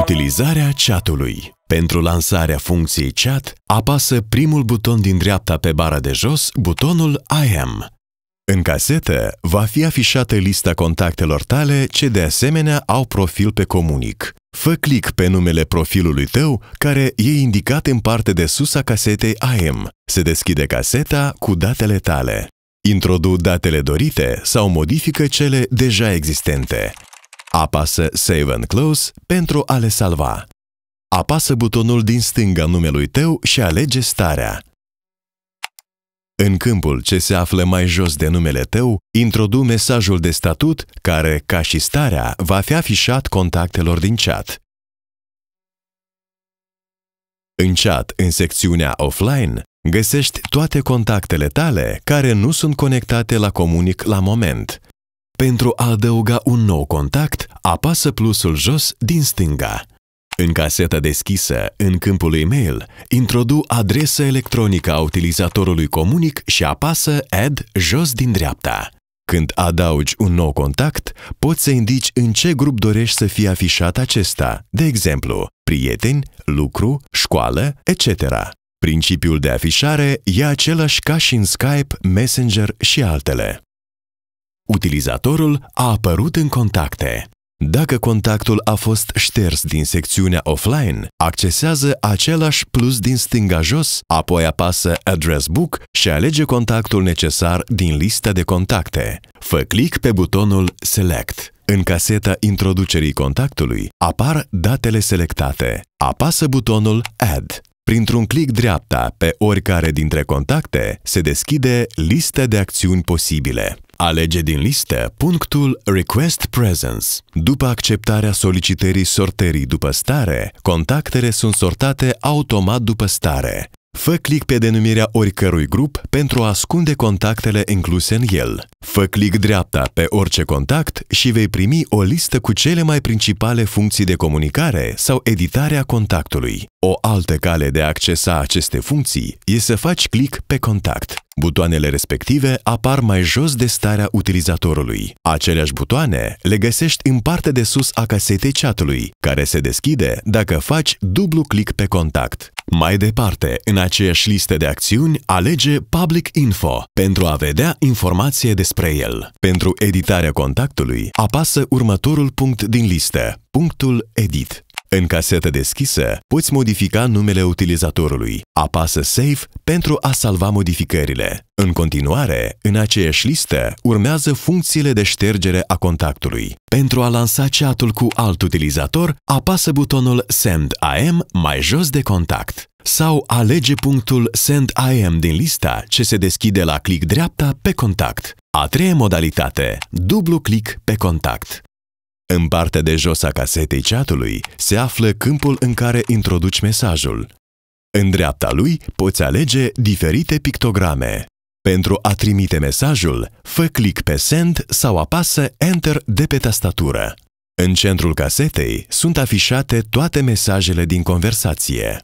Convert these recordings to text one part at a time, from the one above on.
Utilizarea chatului. Pentru lansarea funcției chat, apasă primul buton din dreapta pe bara de jos, butonul I am. În casetă va fi afișată lista contactelor tale ce de asemenea au profil pe Comunic. Fă click pe numele profilului tău, care e indicat în partea de sus a casetei AM. Se deschide caseta cu datele tale. Introdu datele dorite sau modifică cele deja existente. Apasă Save and Close pentru a le salva. Apasă butonul din stânga numelui tău și alege starea. În câmpul ce se află mai jos de numele tău, introdu mesajul de statut care, ca și starea, va fi afișat contactelor din chat. În chat, în secțiunea Offline, găsești toate contactele tale care nu sunt conectate la Comunic la moment – pentru a adăuga un nou contact, apasă plusul jos din stânga. În caseta deschisă, în câmpul e-mail, introdu adresa electronică a utilizatorului comunic și apasă Add jos din dreapta. Când adaugi un nou contact, poți să indici în ce grup dorești să fie afișat acesta, de exemplu, prieteni, lucru, școală, etc. Principiul de afișare e același ca și în Skype, Messenger și altele utilizatorul a apărut în contacte. Dacă contactul a fost șters din secțiunea offline, accesează același plus din stânga jos, apoi apasă Address Book și alege contactul necesar din lista de contacte. Fă click pe butonul Select. În caseta introducerii contactului apar datele selectate. Apasă butonul Add. Printr-un clic dreapta pe oricare dintre contacte se deschide lista de acțiuni posibile. Alege din listă punctul Request Presence. După acceptarea solicitării sortării după stare, contactele sunt sortate automat după stare. Fă click pe denumirea oricărui grup pentru a ascunde contactele incluse în el. Fă click dreapta pe orice contact și vei primi o listă cu cele mai principale funcții de comunicare sau editare a contactului. O altă cale de a accesa aceste funcții e să faci click pe contact. Butoanele respective apar mai jos de starea utilizatorului. Aceleași butoane le găsești în partea de sus a casetei chatului, care se deschide dacă faci dublu click pe contact. Mai departe, în aceeași listă de acțiuni, alege Public Info pentru a vedea informație despre el. Pentru editarea contactului, apasă următorul punct din listă, punctul Edit. În casetă deschisă, poți modifica numele utilizatorului. Apasă Save pentru a salva modificările. În continuare, în aceeași listă, urmează funcțiile de ștergere a contactului. Pentru a lansa chatul cu alt utilizator, apasă butonul Send AM mai jos de contact sau alege punctul Send AM din lista ce se deschide la click dreapta pe contact. A treia modalitate, dublu click pe contact. În partea de jos a casetei chatului se află câmpul în care introduci mesajul. În dreapta lui poți alege diferite pictograme. Pentru a trimite mesajul, fă click pe Send sau apasă Enter de pe tastatură. În centrul casetei sunt afișate toate mesajele din conversație.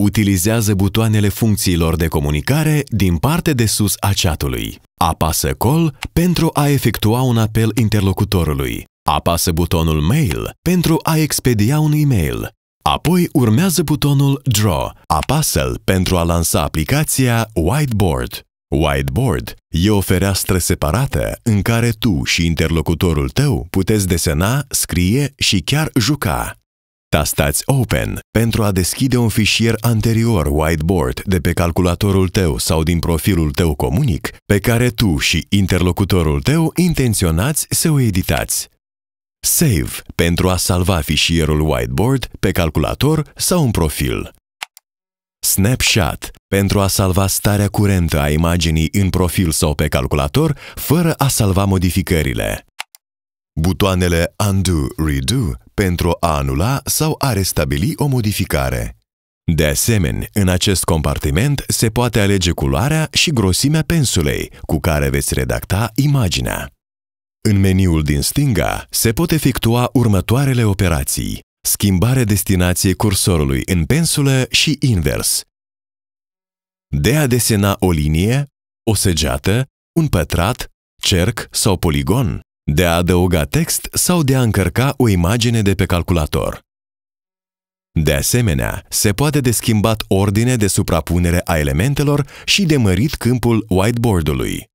Utilizează butoanele funcțiilor de comunicare din partea de sus a chatului. Apasă Call pentru a efectua un apel interlocutorului. Apasă butonul Mail pentru a expedia un e-mail. Apoi urmează butonul Draw. Apasă-l pentru a lansa aplicația Whiteboard. Whiteboard e o fereastră separată în care tu și interlocutorul tău puteți desena, scrie și chiar juca. Tastați Open pentru a deschide un fișier anterior Whiteboard de pe calculatorul tău sau din profilul tău comunic, pe care tu și interlocutorul tău intenționați să o editați. Save pentru a salva fișierul whiteboard pe calculator sau în profil. Snapshot pentru a salva starea curentă a imaginii în profil sau pe calculator fără a salva modificările. Butoanele Undo, Redo pentru a anula sau a restabili o modificare. De asemenea, în acest compartiment se poate alege culoarea și grosimea pensulei cu care veți redacta imaginea. În meniul din stânga se pot efectua următoarele operații. Schimbare destinației cursorului în pensulă și invers. De a desena o linie, o săgeată, un pătrat, cerc sau poligon, de a adăuga text sau de a încărca o imagine de pe calculator. De asemenea, se poate de schimbat ordine de suprapunere a elementelor și de mărit câmpul whiteboard-ului.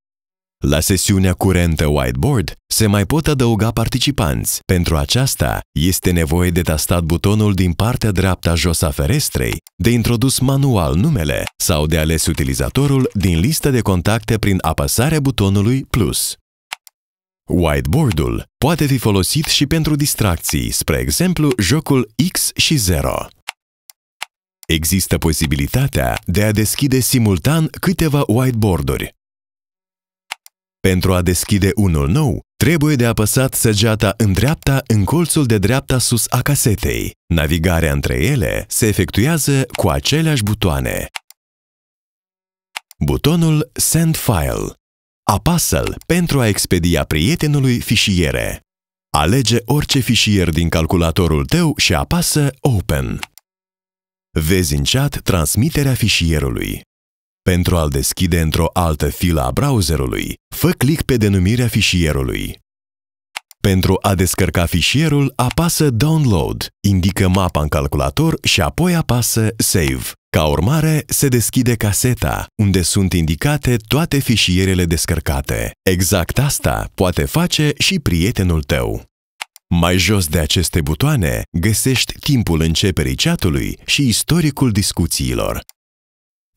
La sesiunea curentă Whiteboard se mai pot adăuga participanți. Pentru aceasta este nevoie de tastat butonul din partea dreapta jos a ferestrei, de introdus manual numele sau de ales utilizatorul din lista de contacte prin apăsarea butonului plus. Whiteboard-ul poate fi folosit și pentru distracții, spre exemplu jocul X și 0. Există posibilitatea de a deschide simultan câteva whiteboard-uri, pentru a deschide unul nou, trebuie de apăsat săgeata în dreapta în colțul de dreapta sus a casetei. Navigarea între ele se efectuează cu aceleași butoane. Butonul Send File. Apasă-l pentru a expedia prietenului fișiere. Alege orice fișier din calculatorul tău și apasă Open. Vezi în chat transmiterea fișierului. Pentru a-l deschide într-o altă filă a browserului, fă click pe denumirea fișierului. Pentru a descărca fișierul, apasă Download, indică mapa în calculator și apoi apasă Save. Ca urmare, se deschide caseta, unde sunt indicate toate fișierele descărcate. Exact asta poate face și prietenul tău. Mai jos de aceste butoane, găsești timpul începerii chatului și istoricul discuțiilor.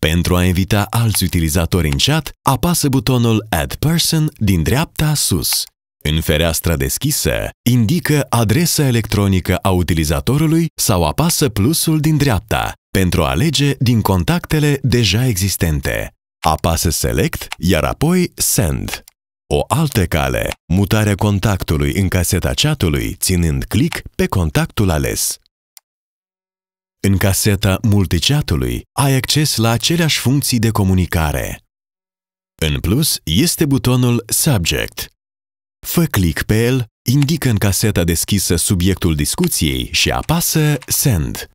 Pentru a invita alți utilizatori în chat, apasă butonul Add Person din dreapta sus. În fereastra deschisă, indică adresa electronică a utilizatorului sau apasă plusul din dreapta pentru a alege din contactele deja existente. Apasă Select, iar apoi Send. O altă cale, mutarea contactului în caseta chatului, ținând click pe contactul ales. În caseta multiceatului ai acces la aceleași funcții de comunicare. În plus, este butonul Subject. Fă click pe el, indică în caseta deschisă subiectul discuției și apasă Send.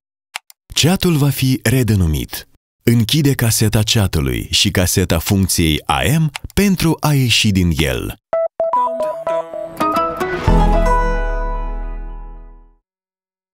Chatul va fi redenumit. Închide caseta chatului și caseta funcției AM pentru a ieși din el.